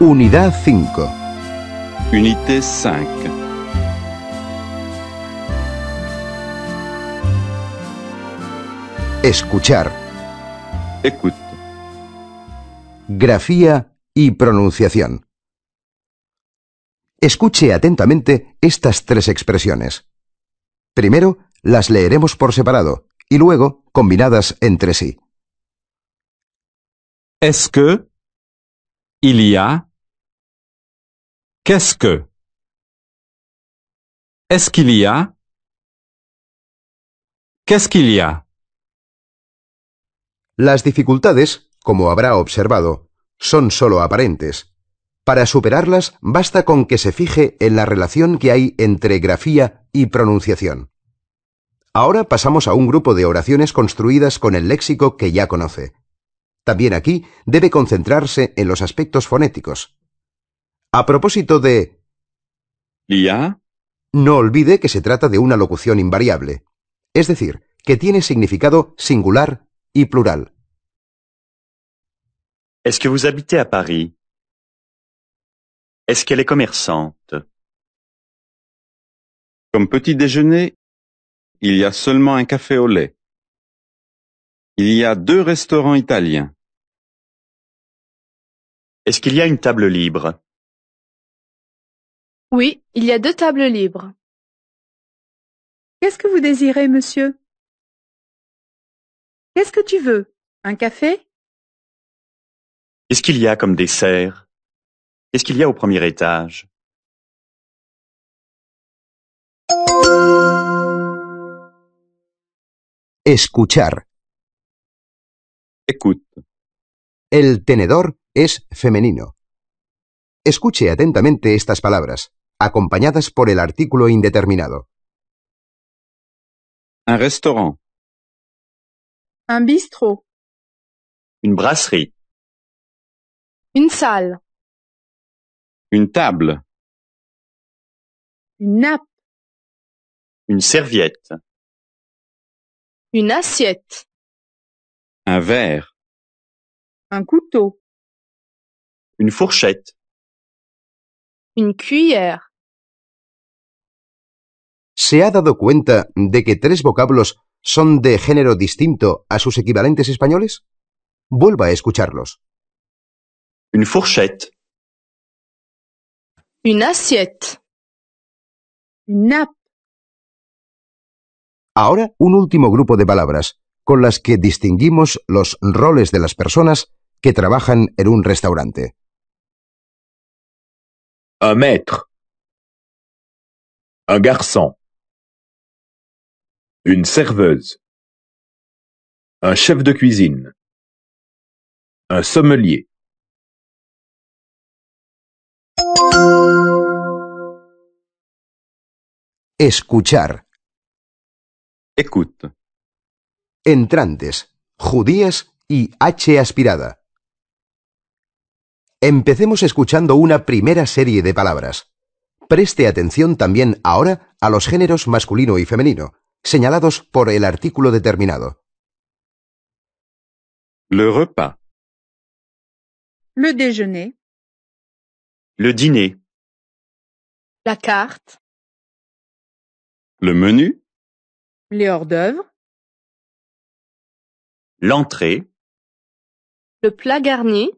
Unidad 5. Unité 5. Escuchar. Écoute. Grafía y pronunciación. Escuche atentamente estas tres expresiones. Primero, las leeremos por separado y luego combinadas entre sí. es que il que qu'il Las dificultades, como habrá observado, son sólo aparentes. Para superarlas basta con que se fije en la relación que hay entre grafía y pronunciación. Ahora pasamos a un grupo de oraciones construidas con el léxico que ya conoce. También aquí debe concentrarse en los aspectos fonéticos. A propósito de... ¿Ya? No olvide que se trata de una locución invariable, es decir, que tiene significado singular y plural. ¿Es que vous habitez a Paris? Est-ce qu'elle est commerçante? Comme petit déjeuner, il y a seulement un café au lait. Il y a deux restaurants italiens. Est-ce qu'il y a une table libre? Oui, il y a deux tables libres. Qu'est-ce que vous désirez, monsieur? Qu'est-ce que tu veux? Un café? est ce qu'il y a comme dessert? quest qu'il y a au premier étage Escuchar. Écoute. El tenedor es femenino. Escuche atentamente estas palabras, acompañadas por el artículo indeterminado. Un restaurant. Un bistro. Une brasserie. Une salle. Une table. Une nappe. Une serviette. Une assiette. Un verre. Un couteau. Une fourchette. Une cuillère. ¿Se ha dado cuenta de que tres vocablos son de género distinto a sus equivalentes españoles? Vuelva a escucharlos. Une fourchette. Una assiette. Une Ahora un último grupo de palabras con las que distinguimos los roles de las personas que trabajan en un restaurante. Un maître. Un garçon. Una serveuse. Un chef de cuisine. Un sommelier. Escuchar. Entrantes, judías y H aspirada. Empecemos escuchando una primera serie de palabras. Preste atención también ahora a los géneros masculino y femenino, señalados por el artículo determinado. Le repas. Le déjeuner. Le dîner. La carte. Le menu Les hors-d'œuvre L'entrée Le plat garni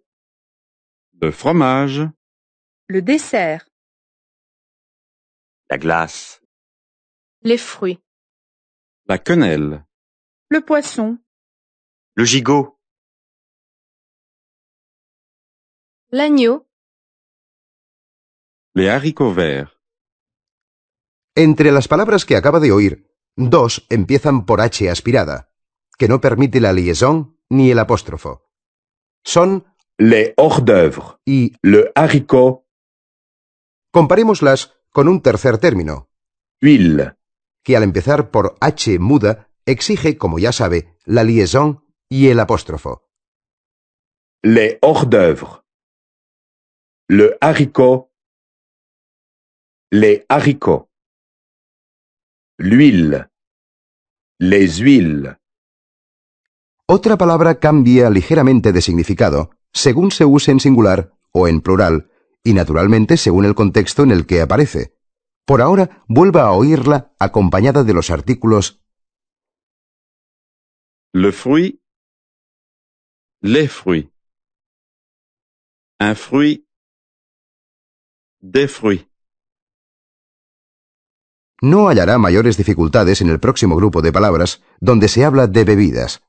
Le fromage Le dessert La glace Les fruits La quenelle Le poisson Le gigot L'agneau Les haricots verts Entre las palabras que acaba de oír, dos empiezan por H aspirada, que no permite la liaison ni el apóstrofo. Son les hors d'œuvre y le haricot. Comparémoslas con un tercer término, huile, que al empezar por H muda exige, como ya sabe, la liaison y el apóstrofo. Les hors d'œuvre, le haricot, les haricots. L'huile. Les huiles. Otra palabra cambia ligeramente de significado según se use en singular o en plural, y naturalmente según el contexto en el que aparece. Por ahora, vuelva a oírla acompañada de los artículos le fruit, les fruits, un fruit, des fruits no hallará mayores dificultades en el próximo grupo de palabras donde se habla de bebidas.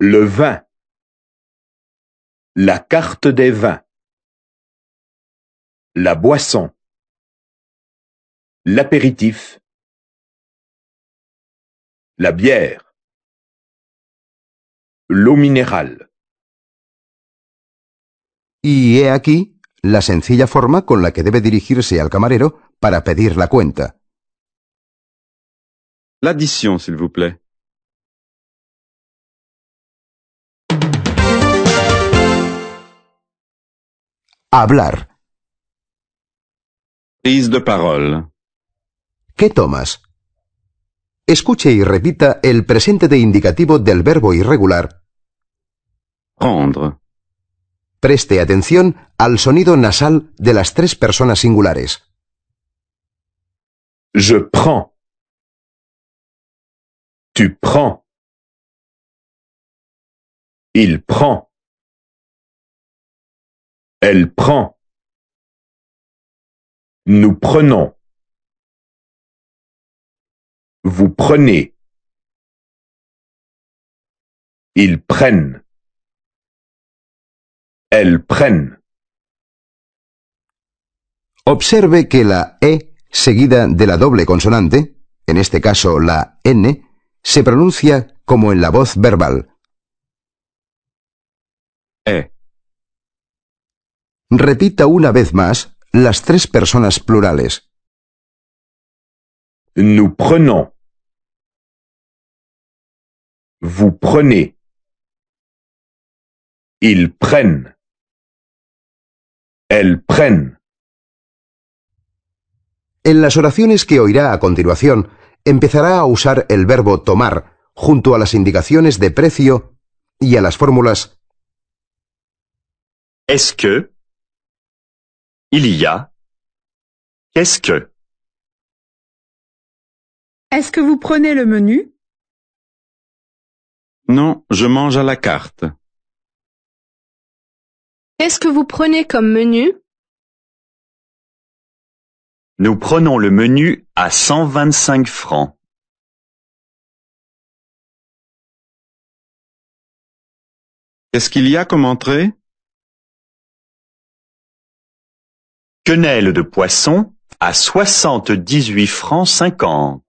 Le vin. La carte des vins. La boisson. L'apéritif. La bière. L'eau minérale. Y he aquí la sencilla forma con la que debe dirigirse al camarero para pedir la cuenta. L'addition, s'il vous plaît. Hablar. Prise de parole. ¿Qué tomas? Escuche y repita el presente de indicativo del verbo irregular. Prendre. Preste atención al sonido nasal de las tres personas singulares. Je prends. Tu prends. Il prend. Elle prend. Nous prenons. Vous prenez. Ils prennent. El pren. Observe que la E seguida de la doble consonante, en este caso la N, se pronuncia como en la voz verbal. E. Repita una vez más las tres personas plurales. Nous prenons. Vous prenez. Ils prennent. El En las oraciones que oirá a continuación, empezará a usar el verbo tomar junto a las indicaciones de precio y a las fórmulas ¿Es que Il y a que Est-ce que vous prenez le menu Non, je mange à la carte. Qu'est-ce que vous prenez comme menu? Nous prenons le menu à 125 francs. Qu'est-ce qu'il y a comme entrée? Quenelle de poisson à 78 francs 50.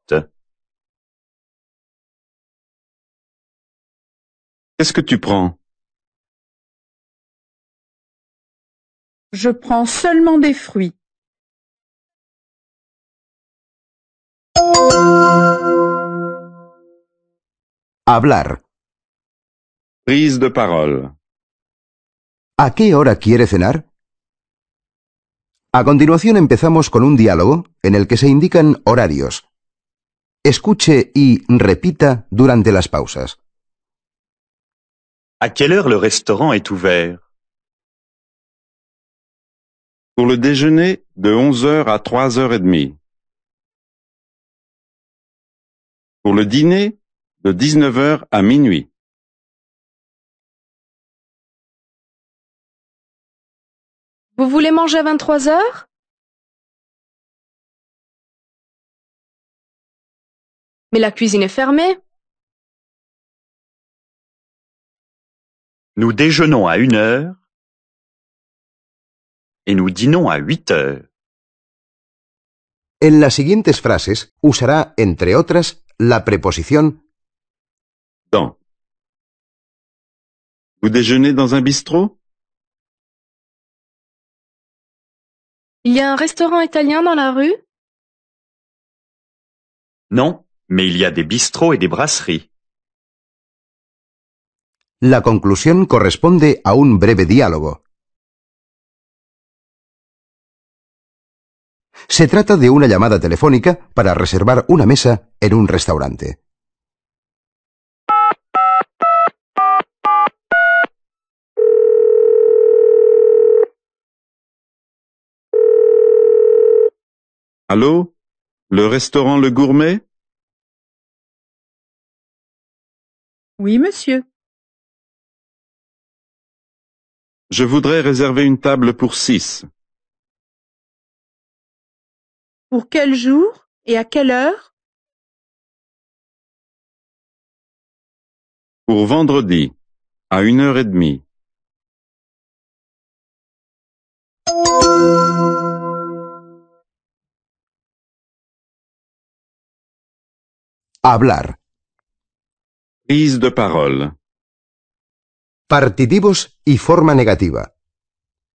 Qu'est-ce que tu prends? Je prends seulement des fruits. Hablar. Prise de parole. ¿A qué hora quiere cenar? A continuación empezamos con un diálogo en el que se indican horarios. Escuche y repita durante las pausas. ¿A qué hora el restaurant est ouvert? Pour le déjeuner, de onze heures à trois heures et demie. Pour le dîner, de dix-neuf heures à minuit. Vous voulez manger à vingt-trois heures? Mais la cuisine est fermée. Nous déjeunons à une heure et nous dînons à huit heures. En las siguientes frases usará, entre otras, la preposición. dans. Vous déjeunez dans un bistrot Il y a un restaurant italien dans la rue Non, mais il y a des bistrots et des brasseries. La conclusión corresponde a un breve diálogo. Se trata de una llamada telefónica para reservar una mesa en un restaurante. Allô Le restaurant Le Gourmet Oui, monsieur. Je voudrais réserver une table pour six. Pour quel jour et à quelle heure Pour vendredi, à une heure et demie. Hablar. Prise de parole. Partitivos y forma negativa.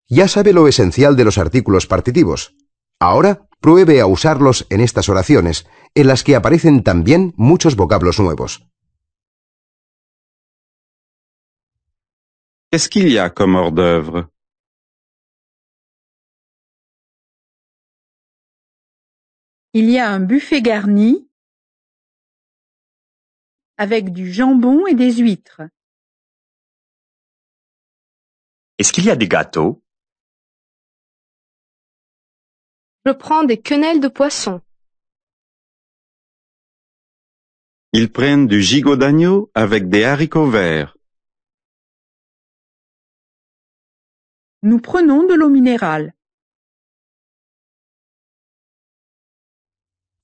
Ya sabe lo esencial de los artículos partitivos. Ahora pruebe a usarlos en estas oraciones, en las que aparecen también muchos vocablos nuevos. Qu'est-ce qu'il y a comme hors d'œuvre Il y a un buffet garni avec du jambon et des huîtres. Est-ce qu'il y a des gâteaux Je des quenelles de poisson. Ils prennent du gigot d'agneau avec des haricots verts. Nous prenons de l'eau minérale.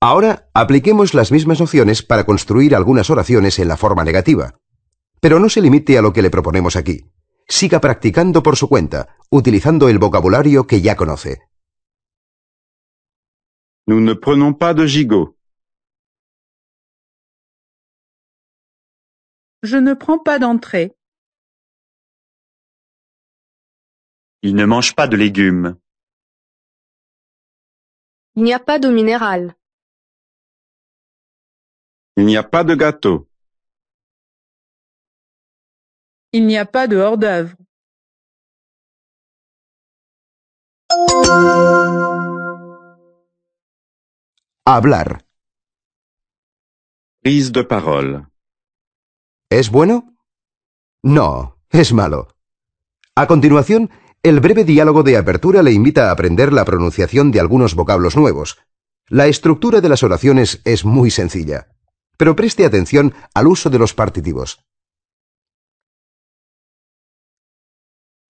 Ahora apliquemos las mismas opciones para construir algunas oraciones en la forma negativa. Pero no se limite a lo que le proponemos aquí. Siga practicando por su cuenta, utilizando el vocabulario que ya conoce. Nous ne prenons pas de gigot. Je ne prends pas d'entrée. Il ne mange pas de légumes. Il n'y a pas d'eau minérale. Il n'y a pas de gâteau. Il n'y a pas de hors-d'œuvre. Hablar. Prise de parole. ¿Es bueno? No, es malo. A continuación, el breve diálogo de apertura le invita a aprender la pronunciación de algunos vocablos nuevos. La estructura de las oraciones es muy sencilla, pero preste atención al uso de los partitivos.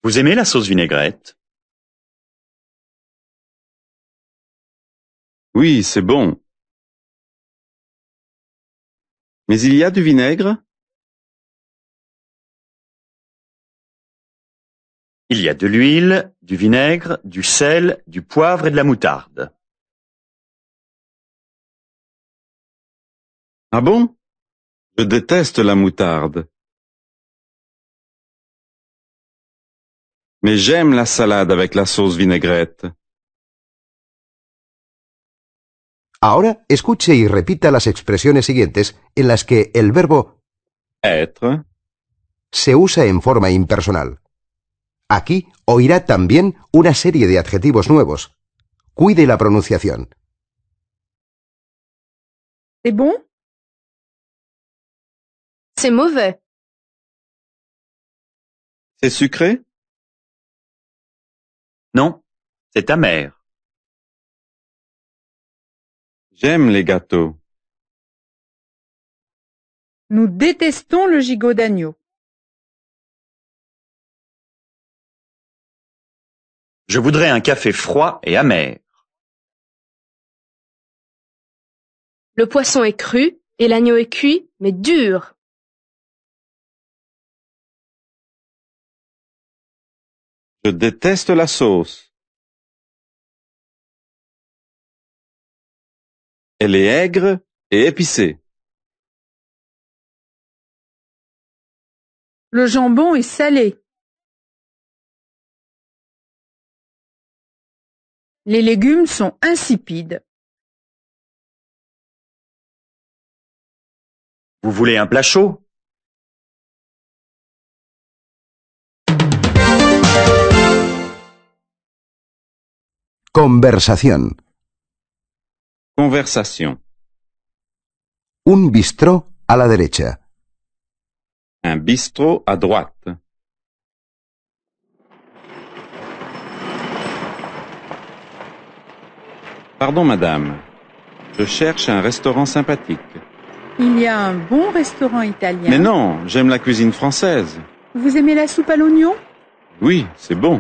¿Vous aimez la sauce vinaigrette? Oui, c'est bon. Mais il y a du vinaigre? Il y a de l'huile, du vinaigre, du sel, du poivre et de la moutarde. Ah bon? Je déteste la moutarde. Mais j'aime la salade avec la sauce vinaigrette. Ahora escuche y repita las expresiones siguientes en las que el verbo être se usa en forma impersonal. Aquí oirá también una serie de adjetivos nuevos. Cuide la pronunciación. C'est bon? C'est mauvais. C'est sucré? Non, c'est amer. J'aime les gâteaux. Nous détestons le gigot d'agneau. Je voudrais un café froid et amer. Le poisson est cru et l'agneau est cuit, mais dur. Je déteste la sauce. Elle est aigre et épicée. Le jambon est salé. Les légumes sont insipides. Vous voulez un plat chaud Conversation Conversation. Un bistrot à la derecha. Un bistrot à droite. Pardon, madame. Je cherche un restaurant sympathique. Il y a un bon restaurant italien. Mais non, j'aime la cuisine française. Vous aimez la soupe à l'oignon Oui, c'est bon.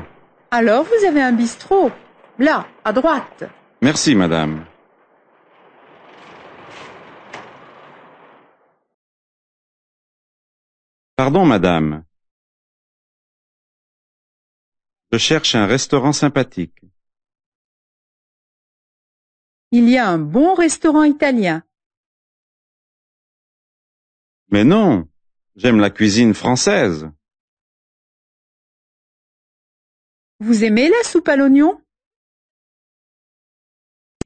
Alors vous avez un bistrot. Là, à droite. Merci, madame. Pardon, madame… Je cherche un restaurant sympathique. Il y a un bon restaurant italien. Mais non, j'aime la cuisine française. Vous aimez la soupe à l'oignon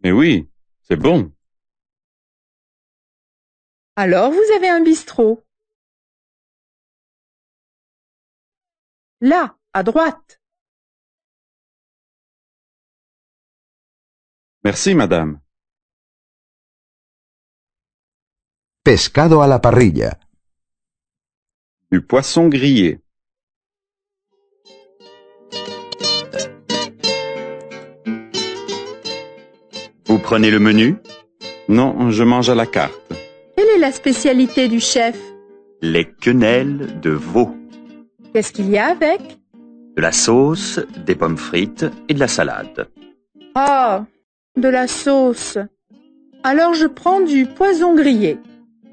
Mais oui, c'est bon. Alors vous avez un bistrot. Là, à droite. Merci, madame. Pescado à la parrilla. Du poisson grillé. Vous prenez le menu Non, je mange à la carte. Quelle est la spécialité du chef Les quenelles de veau. Qu'est-ce qu'il y a avec De la sauce, des pommes frites et de la salade. Ah, de la sauce. Alors je prends du poison grillé.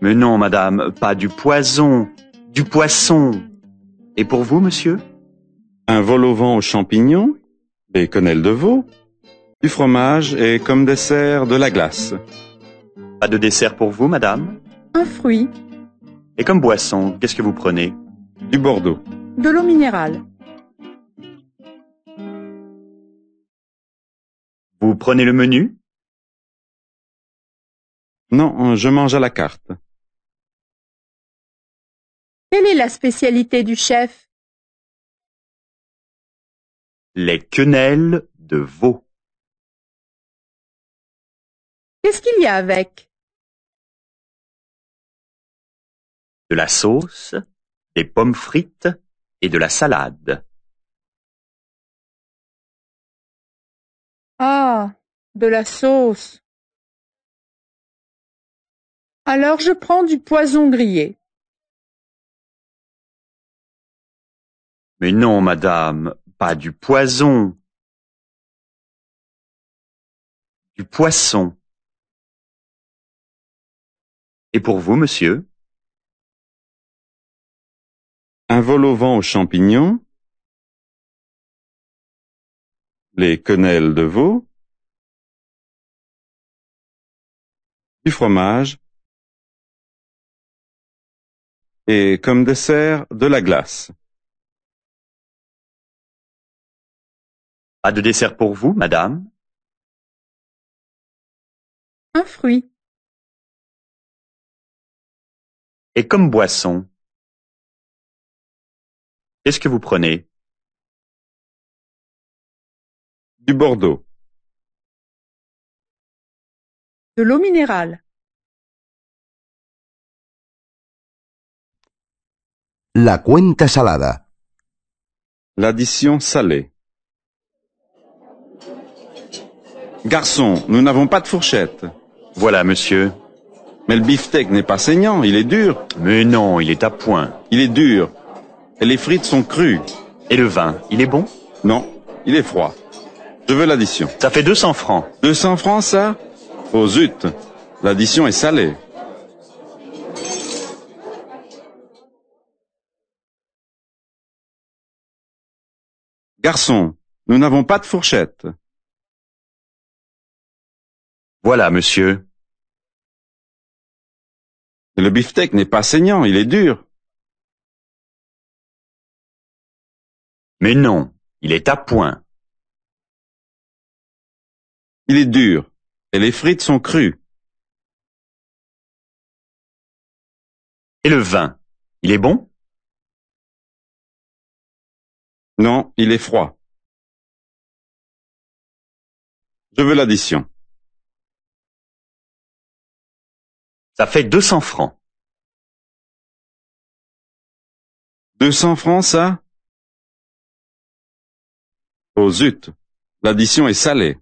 Mais non, madame, pas du poison, du poisson. Et pour vous, monsieur Un vol au vent aux champignons, des quenelles de veau, du fromage et comme dessert de la glace. Pas de dessert pour vous, madame Un fruit. Et comme boisson, qu'est-ce que vous prenez Du Bordeaux de l'eau minérale. Vous prenez le menu Non, euh, je mange à la carte. Quelle est la spécialité du chef Les quenelles de veau. Qu'est-ce qu'il y a avec De la sauce, des pommes frites, et de la salade. Ah, de la sauce. Alors je prends du poison grillé. Mais non, madame, pas du poison. Du poisson. Et pour vous, monsieur un vol au vent aux champignons, les quenelles de veau, du fromage et comme dessert de la glace. Pas de dessert pour vous, madame Un fruit. Et comme boisson Qu'est-ce que vous prenez Du bordeaux. De l'eau minérale. La cuenta salada. L'addition salée. Garçon, nous n'avons pas de fourchette. Voilà, monsieur. Mais le beefsteak n'est pas saignant, il est dur. Mais non, il est à point. Il est dur. Les frites sont crues. Et le vin, il est bon Non, il est froid. Je veux l'addition. Ça fait 200 francs. 200 francs, ça Oh zut L'addition est salée. Garçon, nous n'avons pas de fourchette. Voilà, monsieur. Le beefsteak n'est pas saignant, il est dur. Mais non, il est à point. Il est dur, et les frites sont crues. Et le vin, il est bon Non, il est froid. Je veux l'addition. Ça fait 200 francs. 200 francs, ça Oh zut! L'addition est salée.